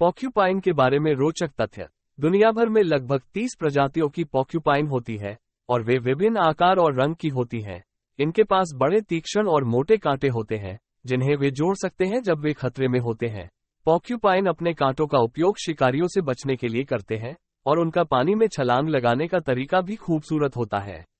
Porcupine के बारे में रोचक तथ्य दुनिया भर में लगभग 30 प्रजातियों की पॉक्यूपाइन होती है और वे विभिन्न आकार और रंग की होती हैं। इनके पास बड़े तीक्ष्ण और मोटे कांटे होते हैं जिन्हें वे जोड़ सकते हैं जब वे खतरे में होते हैं पॉक्यूपाइन अपने कांटों का उपयोग शिकारियों से बचने के लिए करते हैं और उनका पानी में छलांग लगाने का तरीका भी खूबसूरत होता है